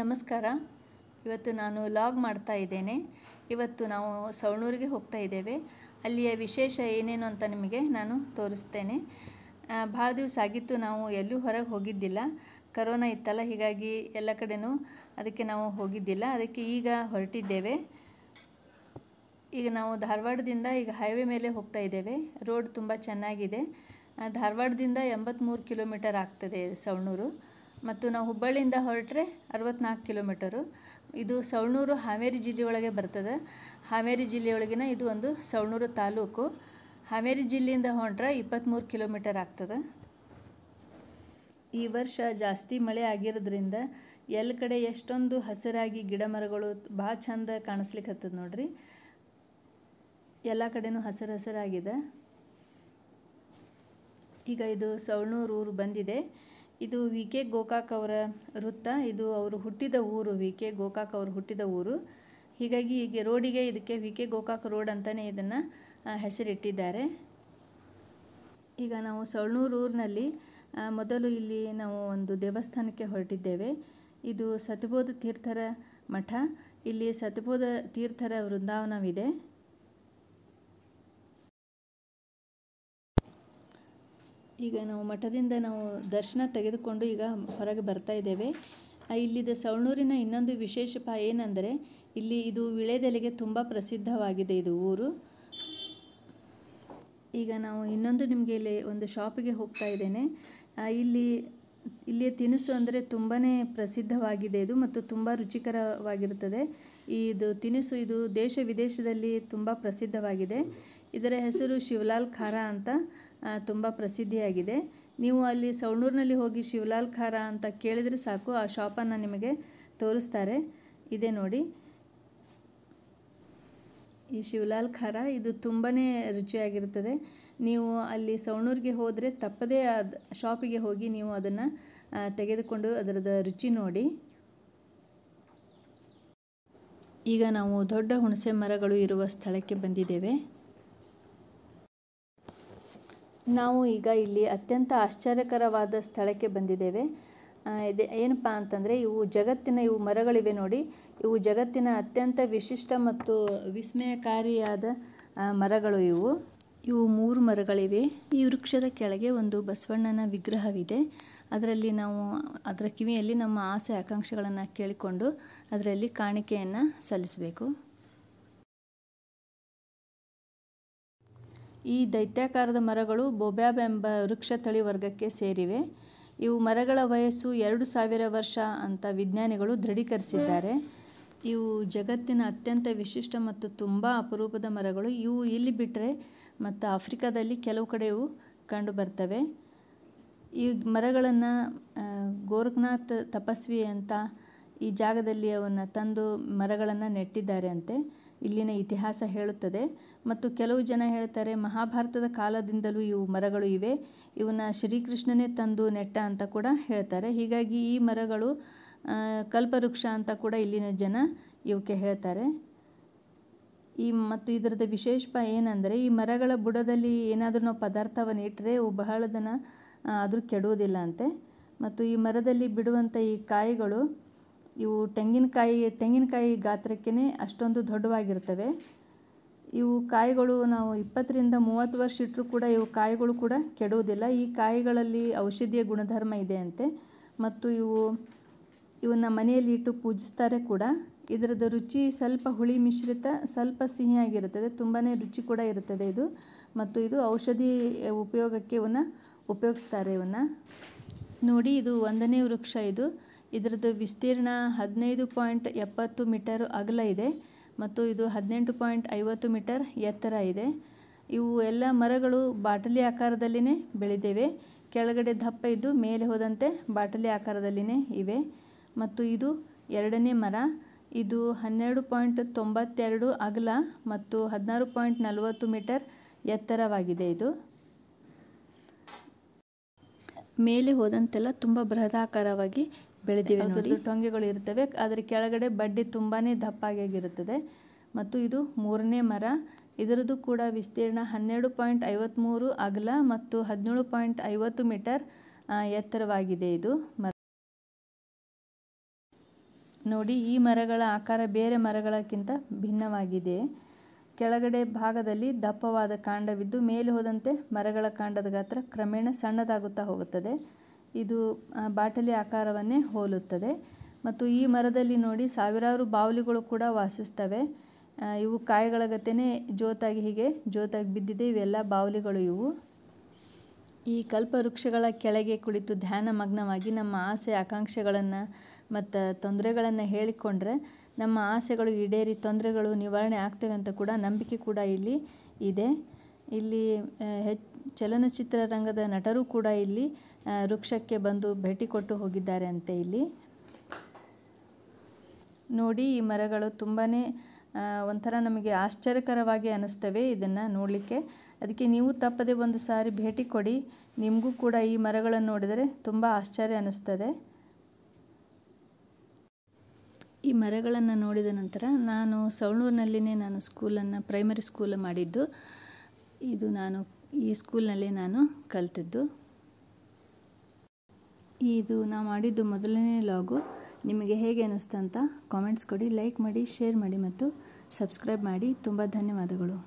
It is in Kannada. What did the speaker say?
ನಮಸ್ಕಾರ ಇವತ್ತು ನಾನು ಲಾಗ್ ಮಾಡ್ತಾ ಇದ್ದೇನೆ ಇವತ್ತು ನಾವು ಸವಣೂರಿಗೆ ಹೋಗ್ತಾ ಇದ್ದೇವೆ ಅಲ್ಲಿಯ ವಿಶೇಷ ಏನೇನು ಅಂತ ನಿಮಗೆ ನಾನು ತೋರಿಸ್ತೇನೆ ಭಾಳ ದಿವಸ ಆಗಿತ್ತು ನಾವು ಎಲ್ಲೂ ಹೊರಗೆ ಹೋಗಿದ್ದಿಲ್ಲ ಕರೋನಾ ಇತ್ತಲ್ಲ ಹೀಗಾಗಿ ಎಲ್ಲ ಕಡೆಯೂ ಅದಕ್ಕೆ ನಾವು ಹೋಗಿದ್ದಿಲ್ಲ ಅದಕ್ಕೆ ಈಗ ಹೊರಟಿದ್ದೇವೆ ಈಗ ನಾವು ಧಾರವಾಡದಿಂದ ಈಗ ಹೈವೇ ಮೇಲೆ ಹೋಗ್ತಾ ಇದ್ದೇವೆ ರೋಡ್ ತುಂಬ ಚೆನ್ನಾಗಿದೆ ಧಾರವಾಡದಿಂದ ಎಂಬತ್ತ್ಮೂರು ಕಿಲೋಮೀಟರ್ ಆಗ್ತದೆ ಸವಣೂರು ಮತ್ತು ನಾವು ಹುಬ್ಬಳ್ಳಿಯಿಂದ ಹೊರಟ್ರೆ ಅರವತ್ತ್ನಾಲ್ಕು ಕಿಲೋಮೀಟರು ಇದು ಸವಣೂರು ಹಾವೇರಿ ಜಿಲ್ಲೆಯೊಳಗೆ ಬರ್ತದೆ ಹಾವೇರಿ ಜಿಲ್ಲೆಯೊಳಗಿನ ಇದು ಒಂದು ಸವಣೂರು ತಾಲೂಕು ಹಾವೇರಿ ಜಿಲ್ಲೆಯಿಂದ ಹೊರಟ್ರೆ ಇಪ್ಪತ್ತ್ಮೂರು ಕಿಲೋಮೀಟರ್ ಆಗ್ತದೆ ಈ ವರ್ಷ ಜಾಸ್ತಿ ಮಳೆ ಆಗಿರೋದ್ರಿಂದ ಎಲ್ಲ ಕಡೆ ಎಷ್ಟೊಂದು ಹಸಿರಾಗಿ ಗಿಡ ಮರಗಳು ಭಾಳ ಚೆಂದ ಕಾಣಿಸ್ಲಿಕ್ಕೆ ಹತ್ತದ ನೋಡ್ರಿ ಎಲ್ಲ ಕಡೆನೂ ಹಸಿರು ಹಸಿರಾಗಿದೆ ಈಗ ಇದು ಸವಣೂರು ಊರು ಬಂದಿದೆ ಇದು ವಿ ಕೆ ಗೋಕಾಕ್ ಅವರ ವೃತ್ತ ಇದು ಅವರು ಹುಟ್ಟಿದ ಊರು ವಿ ಕೆ ಗೋಕಾಕ್ ಅವರು ಹುಟ್ಟಿದ ಊರು ಹೀಗಾಗಿ ಈಗ ರೋಡಿಗೆ ಇದಕ್ಕೆ ವಿ ಕೆ ಗೋಕಾಕ್ ರೋಡ್ ಅಂತಲೇ ಇದನ್ನು ಹೆಸರಿಟ್ಟಿದ್ದಾರೆ ಈಗ ನಾವು ಊರಿನಲ್ಲಿ ಮೊದಲು ಇಲ್ಲಿ ನಾವು ಒಂದು ದೇವಸ್ಥಾನಕ್ಕೆ ಹೊರಟಿದ್ದೇವೆ ಇದು ಸತ್ಯಬೋಧ ತೀರ್ಥರ ಮಠ ಇಲ್ಲಿ ಸತ್ಯಬೋಧ ತೀರ್ಥರ ವೃಂದಾವನವಿದೆ ಈಗ ನಾವು ಮಠದಿಂದ ನಾವು ದರ್ಶನ ತೆಗೆದುಕೊಂಡು ಈಗ ಹೊರಗೆ ಬರ್ತಾ ಇದ್ದೇವೆ ಇಲ್ಲಿದ್ದ ಸವಣೂರಿನ ಇನ್ನೊಂದು ಪ ಏನೆಂದರೆ ಇಲ್ಲಿ ಇದು ವಿಳೆದೆಲೆಗೆ ತುಂಬ ಪ್ರಸಿದ್ಧವಾಗಿದೆ ಇದು ಊರು ಈಗ ನಾವು ಇನ್ನೊಂದು ನಿಮಗೆ ಇಲ್ಲಿ ಒಂದು ಶಾಪಿಗೆ ಹೋಗ್ತಾ ಇದ್ದೇನೆ ಇಲ್ಲಿ ಇಲ್ಲಿಯ ತಿನಿಸು ಅಂದರೆ ತುಂಬಾ ಪ್ರಸಿದ್ಧವಾಗಿದೆ ಇದು ಮತ್ತು ತುಂಬ ರುಚಿಕರವಾಗಿರುತ್ತದೆ ಇದು ತಿನಿಸು ಇದು ದೇಶ ವಿದೇಶದಲ್ಲಿ ತುಂಬ ಪ್ರಸಿದ್ಧವಾಗಿದೆ ಇದರ ಹೆಸರು ಶಿವಲಾಲ್ ಖಾರ ಅಂತ ತುಂಬ ಪ್ರಸಿದ್ಧಿಯಾಗಿದೆ ನೀವು ಅಲ್ಲಿ ಸವಣೂರಿನಲ್ಲಿ ಹೋಗಿ ಶಿವಲಾಲ್ ಖಾರ ಅಂತ ಕೇಳಿದರೆ ಸಾಕು ಆ ಶಾಪನ್ನು ನಿಮಗೆ ತೋರಿಸ್ತಾರೆ ಇದೆ ನೋಡಿ ಈ ಶಿವಲಾಲ್ ಖಾರ ಇದು ತುಂಬಾ ರುಚಿಯಾಗಿರುತ್ತದೆ ನೀವು ಅಲ್ಲಿ ಸವಣೂರಿಗೆ ಹೋದರೆ ತಪ್ಪದೇ ಅದು ಶಾಪಿಗೆ ಹೋಗಿ ನೀವು ಅದನ್ನು ತೆಗೆದುಕೊಂಡು ಅದರದ ರುಚಿ ನೋಡಿ ಈಗ ನಾವು ದೊಡ್ಡ ಹುಣಸೆ ಮರಗಳು ಇರುವ ಸ್ಥಳಕ್ಕೆ ಬಂದಿದ್ದೇವೆ ನಾವು ಈಗ ಇಲ್ಲಿ ಅತ್ಯಂತ ಆಶ್ಚರ್ಯಕರವಾದ ಸ್ಥಳಕ್ಕೆ ಬಂದಿದ್ದೇವೆ ಇದು ಏನಪ್ಪ ಅಂತಂದರೆ ಇವು ಜಗತ್ತಿನ ಇವು ಮರಗಳಿವೆ ನೋಡಿ ಇವು ಜಗತ್ತಿನ ಅತ್ಯಂತ ವಿಶಿಷ್ಟ ಮತ್ತು ವಿಸ್ಮಯಕಾರಿಯಾದ ಮರಗಳು ಇವು ಇವು ಮೂರು ಮರಗಳಿವೆ ಈ ವೃಕ್ಷದ ಕೆಳಗೆ ಒಂದು ಬಸವಣ್ಣನ ವಿಗ್ರಹವಿದೆ ಅದರಲ್ಲಿ ನಾವು ಅದರ ಕಿವಿಯಲ್ಲಿ ನಮ್ಮ ಆಸೆ ಆಕಾಂಕ್ಷೆಗಳನ್ನು ಕೇಳಿಕೊಂಡು ಅದರಲ್ಲಿ ಕಾಣಿಕೆಯನ್ನು ಸಲ್ಲಿಸಬೇಕು ಈ ದೈತ್ಯಾಕಾರದ ಮರಗಳು ಬೊಬ್ಯಾಬ್ ಎಂಬ ವೃಕ್ಷ ತಳಿ ವರ್ಗಕ್ಕೆ ಸೇರಿವೆ ಇವು ಮರಗಳ ವಯಸ್ಸು ಎರಡು ಸಾವಿರ ವರ್ಷ ಅಂತ ವಿಜ್ಞಾನಿಗಳು ದೃಢೀಕರಿಸಿದ್ದಾರೆ ಇವು ಜಗತ್ತಿನ ಅತ್ಯಂತ ವಿಶಿಷ್ಟ ಮತ್ತು ತುಂಬ ಅಪರೂಪದ ಮರಗಳು ಇವು ಇಲ್ಲಿ ಬಿಟ್ಟರೆ ಮತ್ತು ಆಫ್ರಿಕಾದಲ್ಲಿ ಕೆಲವು ಕಡೆ ಇವು ಕಂಡು ಬರ್ತವೆ ಈ ಮರಗಳನ್ನು ಗೋರಖ್ನಾಥ್ ತಪಸ್ವಿ ಅಂತ ಈ ಜಾಗದಲ್ಲಿ ಅವನ್ನು ತಂದು ಮರಗಳನ್ನು ನೆಟ್ಟಿದ್ದಾರೆ ಅಂತೆ ಇಲ್ಲಿನ ಇತಿಹಾಸ ಹೇಳುತ್ತದೆ ಮತ್ತು ಕೆಲವು ಜನ ಹೇಳ್ತಾರೆ ಮಹಾಭಾರತದ ಕಾಲದಿಂದಲೂ ಇವು ಮರಗಳು ಇವೆ ಇವನ್ನ ಶ್ರೀಕೃಷ್ಣನೇ ತಂದು ನೆಟ್ಟ ಅಂತ ಕೂಡ ಹೇಳ್ತಾರೆ ಹೀಗಾಗಿ ಈ ಮರಗಳು ಕಲ್ಪವೃಕ್ಷ ಅಂತ ಕೂಡ ಇಲ್ಲಿನ ಜನ ಇವಕ್ಕೆ ಹೇಳ್ತಾರೆ ಈ ಮತ್ತು ಇದರದ್ದು ವಿಶೇಷ ಏನಂದರೆ ಈ ಮರಗಳ ಬುಡದಲ್ಲಿ ಏನಾದರೂ ನಾವು ಪದಾರ್ಥವನ್ನು ಇಟ್ಟರೆ ಅವು ಬಹಳ ದಿನ ಆದರೂ ಕೆಡುವುದಿಲ್ಲ ಅಂತೆ ಮತ್ತು ಈ ಮರದಲ್ಲಿ ಬಿಡುವಂಥ ಈ ಕಾಯಿಗಳು ಇವು ತೆಂಗಿನಕಾಯಿ ತೆಂಗಿನಕಾಯಿ ಗಾತ್ರಕ್ಕೇ ಅಷ್ಟೊಂದು ದೊಡ್ಡವಾಗಿರ್ತವೆ ಇವು ಕಾಯಿಗಳು ನಾವು ಇಪ್ಪತ್ತರಿಂದ ಮೂವತ್ತು ವರ್ಷ ಇಟ್ಟರೂ ಕೂಡ ಇವು ಕಾಯಿಗಳು ಕೂಡ ಕೆಡುವುದಿಲ್ಲ ಈ ಕಾಯಿಗಳಲ್ಲಿ ಔಷಧೀಯ ಗುಣಧರ್ಮ ಇದೆ ಅಂತೆ ಮತ್ತು ಇವು ಇವನ್ನ ಮನೆಯಲ್ಲಿ ಇಟ್ಟು ಪೂಜಿಸ್ತಾರೆ ಕೂಡ ಇದರದ ರುಚಿ ಸ್ವಲ್ಪ ಹುಳಿ ಮಿಶ್ರಿತ ಸ್ವಲ್ಪ ಸಿಹಿಯಾಗಿರುತ್ತದೆ ತುಂಬಾ ರುಚಿ ಕೂಡ ಇರುತ್ತದೆ ಇದು ಮತ್ತು ಇದು ಔಷಧಿ ಉಪಯೋಗಕ್ಕೆ ಇವನ್ನ ಉಪಯೋಗಿಸ್ತಾರೆ ಇವನ್ನ ನೋಡಿ ಇದು ಒಂದನೇ ವೃಕ್ಷ ಇದು ಇದರದ್ದು ವಿಸ್ತೀರ್ಣ ಹದಿನೈದು ಪಾಯಿಂಟ್ ಎಪ್ಪತ್ತು ಮೀಟರ್ ಅಗಲ ಇದೆ ಮತ್ತು ಇದು ಹದಿನೆಂಟು ಪಾಯಿಂಟ್ ಐವತ್ತು ಮೀಟರ್ ಎತ್ತರ ಇದೆ ಇವು ಎಲ್ಲ ಮರಗಳು ಬಾಟಲಿ ಆಕಾರದಲ್ಲಿನೇ ಬೆಳೆದಿವೆ ಕೆಳಗಡೆ ದಪ್ಪ ಇದ್ದು ಮೇಲೆ ಹೋದಂತೆ ಬಾಟಲಿ ಆಕಾರದಲ್ಲಿನೇ ಇವೆ ಮತ್ತು ಇದು ಎರಡನೇ ಮರ ಇದು ಹನ್ನೆರಡು ಪಾಯಿಂಟ್ ತೊಂಬತ್ತೆರಡು ಅಗಲ ಮತ್ತು ಹದಿನಾರು ಪಾಯಿಂಟ್ ನಲವತ್ತು ಮೀಟರ್ ಎತ್ತರವಾಗಿದೆ ಇದು ಮೇಲೆ ಹೋದಂತೆಲ್ಲ ತುಂಬ ಬೃಹದಾಕಾರವಾಗಿ ಬೆಳೆದಿವೆ ನೋಡಿ ಟೊಂಗೆಗಳು ಇರುತ್ತವೆ ಅದರ ಕೆಳಗಡೆ ಬಡ್ಡಿ ತುಂಬಾನೇ ತುಂಬಾ ದಪ್ಪಾಗಿರುತ್ತದೆ ಮತ್ತು ಇದು ಮೂರನೇ ಮರ ಇದರದು ಕೂಡ ವಿಸ್ತೀರ್ಣ ಹನ್ನೆರಡು ಪಾಯಿಂಟ್ ಐವತ್ತ್ಮೂರು ಅಗಲ ಮತ್ತು ಹದಿನೇಳು ಪಾಯಿಂಟ್ ಐವತ್ತು ಮೀಟರ್ ಎತ್ತರವಾಗಿದೆ ಇದು ಮರ ನೋಡಿ ಈ ಮರಗಳ ಆಕಾರ ಬೇರೆ ಮರಗಳಕ್ಕಿಂತ ಭಿನ್ನವಾಗಿದೆ ಕೆಳಗಡೆ ಭಾಗದಲ್ಲಿ ದಪ್ಪವಾದ ಕಾಂಡವಿದ್ದು ಮೇಲೆ ಹೋದಂತೆ ಮರಗಳ ಕಾಂಡದ ಗಾತ್ರ ಕ್ರಮೇಣ ಸಣ್ಣದಾಗುತ್ತಾ ಹೋಗುತ್ತದೆ ಇದು ಬಾಟಲಿ ಆಕಾರವನ್ನೇ ಹೋಲುತ್ತದೆ ಮತ್ತು ಈ ಮರದಲ್ಲಿ ನೋಡಿ ಸಾವಿರಾರು ಬಾವಲಿಗಳು ಕೂಡ ವಾಸಿಸ್ತವೆ ಇವು ಕಾಯಿಗಳ ಗತೆನೇ ಜೋತಾಗಿ ಹೀಗೆ ಜೋತಾಗಿ ಬಿದ್ದಿದೆ ಇವೆಲ್ಲ ಬಾವಲಿಗಳು ಇವು ಈ ಕಲ್ಪವೃಕ್ಷಗಳ ಕೆಳಗೆ ಕುಳಿತು ಧ್ಯಾನ ಮಗ್ನವಾಗಿ ನಮ್ಮ ಆಸೆ ಆಕಾಂಕ್ಷೆಗಳನ್ನು ಮತ್ತು ತೊಂದರೆಗಳನ್ನು ಹೇಳಿಕೊಂಡ್ರೆ ನಮ್ಮ ಆಸೆಗಳು ಈಡೇರಿ ತೊಂದರೆಗಳು ನಿವಾರಣೆ ಆಗ್ತವೆ ಅಂತ ಕೂಡ ನಂಬಿಕೆ ಕೂಡ ಇಲ್ಲಿ ಇದೆ ಇಲ್ಲಿ ಚಲನಚಿತ್ರ ಚಲನಚಿತ್ರರಂಗದ ನಟರು ಕೂಡ ಇಲ್ಲಿ ವೃಕ್ಷಕ್ಕೆ ಬಂದು ಭೇಟಿ ಕೊಟ್ಟು ಹೋಗಿದ್ದಾರೆ ಅಂತೆ ಇಲ್ಲಿ ನೋಡಿ ಈ ಮರಗಳು ತುಂಬಾ ಒಂಥರ ನಮಗೆ ಆಶ್ಚರ್ಯಕರವಾಗಿ ಅನ್ನಿಸ್ತವೆ ಇದನ್ನು ನೋಡಲಿಕ್ಕೆ ಅದಕ್ಕೆ ನೀವು ತಪ್ಪದೆ ಒಂದು ಸಾರಿ ಭೇಟಿ ಕೊಡಿ ನಿಮಗೂ ಕೂಡ ಈ ಮರಗಳನ್ನು ನೋಡಿದರೆ ತುಂಬ ಆಶ್ಚರ್ಯ ಅನ್ನಿಸ್ತದೆ ಈ ಮರಗಳನ್ನು ನೋಡಿದ ನಂತರ ನಾನು ಸೌಳೂರಿನಲ್ಲಿನೇ ನಾನು ಸ್ಕೂಲನ್ನು ಪ್ರೈಮರಿ ಸ್ಕೂಲ್ ಮಾಡಿದ್ದು ಇದು ನಾನು ಈ ಸ್ಕೂಲ್ನಲ್ಲೇ ನಾನು ಕಲಿತಿದ್ದು ಇದು ನಾ ಮಾಡಿದ್ದು ಮೊದಲನೇ ಲಾಗು ನಿಮಗೆ ಹೇಗೆ ಅನ್ನಿಸ್ತು ಅಂತ ಕಾಮೆಂಟ್ಸ್ ಕೊಡಿ ಲೈಕ್ ಮಾಡಿ ಶೇರ್ ಮಾಡಿ ಮತ್ತು ಸಬ್ಸ್ಕ್ರೈಬ್ ಮಾಡಿ ತುಂಬ ಧನ್ಯವಾದಗಳು